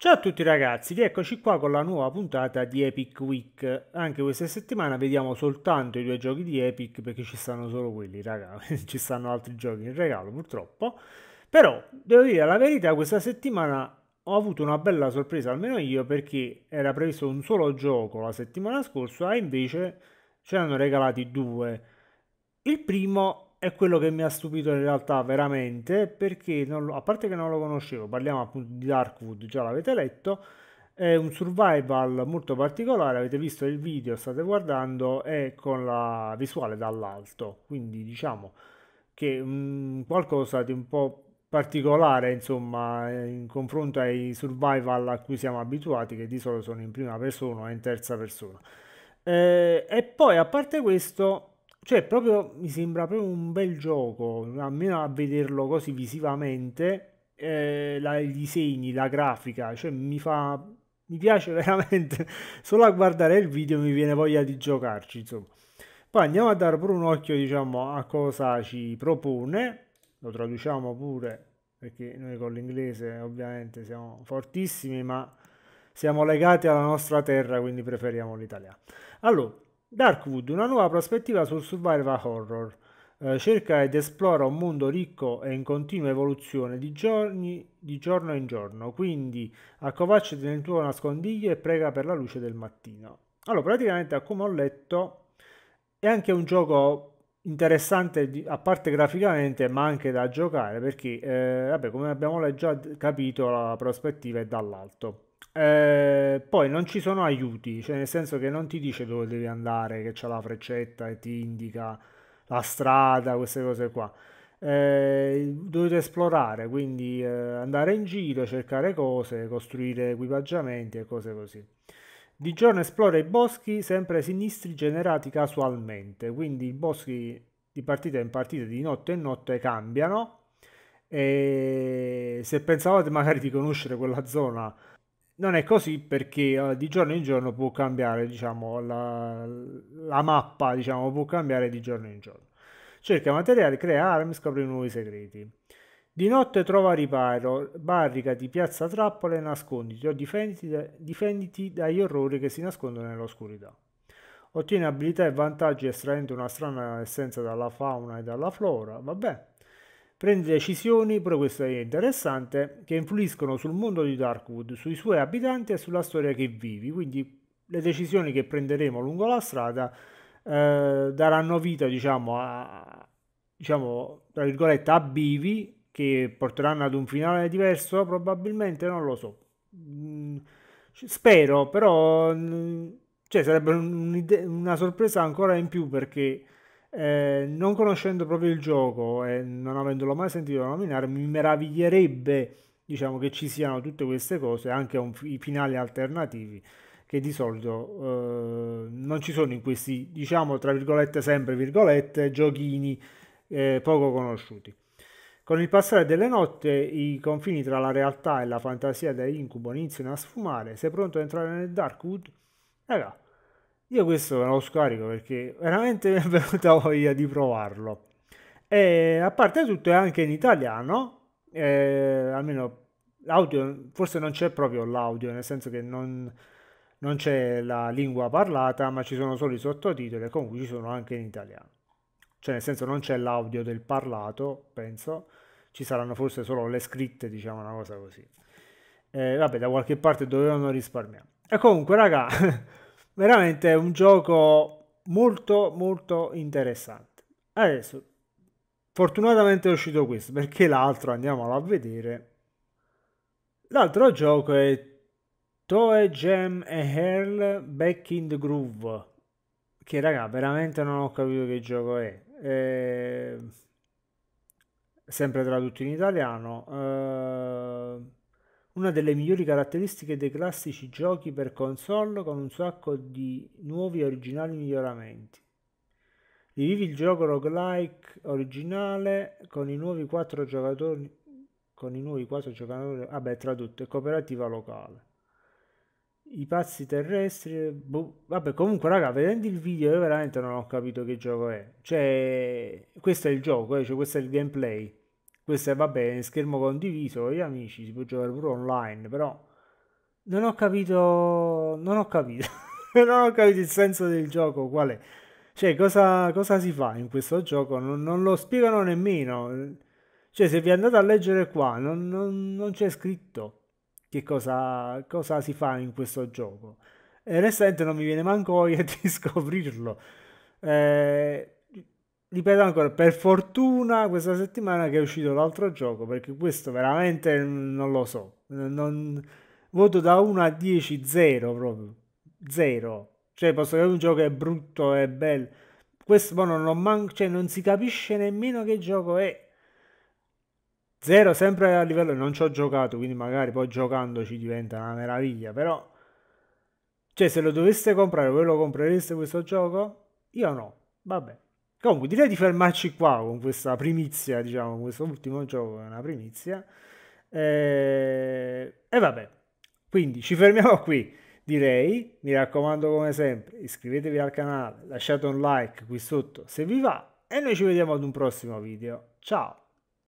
Ciao a tutti ragazzi, rieccoci qua con la nuova puntata di Epic Week. Anche questa settimana vediamo soltanto i due giochi di Epic perché ci stanno solo quelli, raga. ci stanno altri giochi in regalo purtroppo. Però, devo dire la verità, questa settimana ho avuto una bella sorpresa, almeno io, perché era previsto un solo gioco la settimana scorsa e invece ce ne hanno regalati due. Il primo è quello che mi ha stupito in realtà veramente perché lo, a parte che non lo conoscevo parliamo appunto di Darkwood già l'avete letto è un survival molto particolare avete visto il video state guardando è con la visuale dall'alto quindi diciamo che mh, mm, qualcosa di un po' particolare insomma in confronto ai survival a cui siamo abituati che di solito sono in prima persona o in terza persona eh, e poi a parte questo cioè, proprio mi sembra proprio un bel gioco, almeno a vederlo così visivamente, eh, la, i disegni, la grafica, cioè mi fa... Mi piace veramente, solo a guardare il video mi viene voglia di giocarci, insomma. Poi andiamo a dare pure un occhio, diciamo, a cosa ci propone, lo traduciamo pure, perché noi con l'inglese ovviamente siamo fortissimi, ma siamo legati alla nostra terra, quindi preferiamo l'italiano. Allora, Darkwood, una nuova prospettiva sul survival horror, eh, cerca ed esplora un mondo ricco e in continua evoluzione di, giorni, di giorno in giorno, quindi accovacciati nel tuo nascondiglio e prega per la luce del mattino. Allora, praticamente, come ho letto, è anche un gioco interessante a parte graficamente ma anche da giocare perché eh, vabbè, come abbiamo già capito la prospettiva è dall'alto eh, poi non ci sono aiuti, cioè nel senso che non ti dice dove devi andare, che c'è la freccetta e ti indica la strada, queste cose qua. Eh, dovete esplorare, quindi eh, andare in giro, cercare cose, costruire equipaggiamenti e cose così. Di giorno esplora i boschi sempre sinistri generati casualmente, quindi i boschi di partita in partita, di notte in notte cambiano e se pensavate magari di conoscere quella zona non è così perché eh, di giorno in giorno può cambiare, diciamo, la, la mappa, diciamo, può cambiare di giorno in giorno. Cerca materiali, crea armi, scopre nuovi segreti. Di notte trova riparo, barricati, piazza trappole e nasconditi o difenditi, difenditi dagli orrori che si nascondono nell'oscurità. Ottiene abilità e vantaggi estraendo una strana essenza dalla fauna e dalla flora, vabbè prende decisioni, pure questo è interessante, che influiscono sul mondo di Darkwood, sui suoi abitanti e sulla storia che vivi, quindi le decisioni che prenderemo lungo la strada eh, daranno vita, diciamo, a, diciamo, tra virgolette, a bivi che porteranno ad un finale diverso, probabilmente non lo so. Mm, spero, però mm, cioè, sarebbe un, una sorpresa ancora in più perché eh, non conoscendo proprio il gioco e non avendolo mai sentito nominare, mi meraviglierebbe diciamo, che ci siano tutte queste cose, anche un, i finali alternativi che di solito eh, non ci sono in questi, diciamo, tra virgolette, sempre virgolette, giochini eh, poco conosciuti. Con il passare delle notte i confini tra la realtà e la fantasia da incubo iniziano a sfumare. Sei pronto ad entrare nel Darkwood? Raga, eh io questo lo scarico perché veramente mi è venuta voglia di provarlo. E a parte tutto è anche in italiano, eh, almeno l'audio, forse non c'è proprio l'audio, nel senso che non, non c'è la lingua parlata, ma ci sono solo i sottotitoli e comunque ci sono anche in italiano. Cioè nel senso non c'è l'audio del parlato, penso, ci saranno forse solo le scritte, diciamo una cosa così. Eh, vabbè, da qualche parte dovevano risparmiare. E comunque, raga... veramente un gioco molto molto interessante. Adesso, fortunatamente è uscito questo, perché l'altro andiamolo a vedere. L'altro gioco è Toe Gem e Earl Back in the Groove. Che raga, veramente non ho capito che gioco è. Eh, sempre tradotto in italiano. Eh, una delle migliori caratteristiche dei classici giochi per console con un sacco di nuovi e originali miglioramenti. Rivivi il gioco roguelike originale con i nuovi quattro giocatori con i nuovi quattro giocatori, vabbè, tradotto, è cooperativa locale. I pazzi terrestri, boh, vabbè, comunque raga, vedendo il video io veramente non ho capito che gioco è. Cioè, questo è il gioco, eh, cioè, questo è il gameplay. Questo è va bene, schermo condiviso gli amici, si può giocare pure online, però non ho capito, non ho capito, non ho capito il senso del gioco, qual è? Cioè, cosa, cosa si fa in questo gioco? Non, non, lo spiegano nemmeno. Cioè, se vi andate a leggere qua, non, non, non c'è scritto che cosa, cosa si fa in questo gioco e onestamente non mi viene manco voglia di scoprirlo. Eh, ripeto ancora, per fortuna questa settimana che è uscito l'altro gioco, perché questo veramente non lo so. Non... Voto da 1 a 10, 0 proprio. 0. Cioè, posso dire un gioco che è brutto, è bello. Questo poi non, man... cioè, non si capisce nemmeno che gioco è. Zero sempre a livello, non ci ho giocato, quindi magari poi giocando ci diventa una meraviglia, però... Cioè, se lo doveste comprare, voi lo comprereste questo gioco? Io no, vabbè. Comunque, direi di fermarci qua con questa primizia, diciamo, questo ultimo gioco è una primizia. E... Eh, e vabbè, quindi ci fermiamo qui. Direi, mi raccomando come sempre, iscrivetevi al canale, lasciate un like qui sotto se vi va e noi ci vediamo ad un prossimo video. Ciao!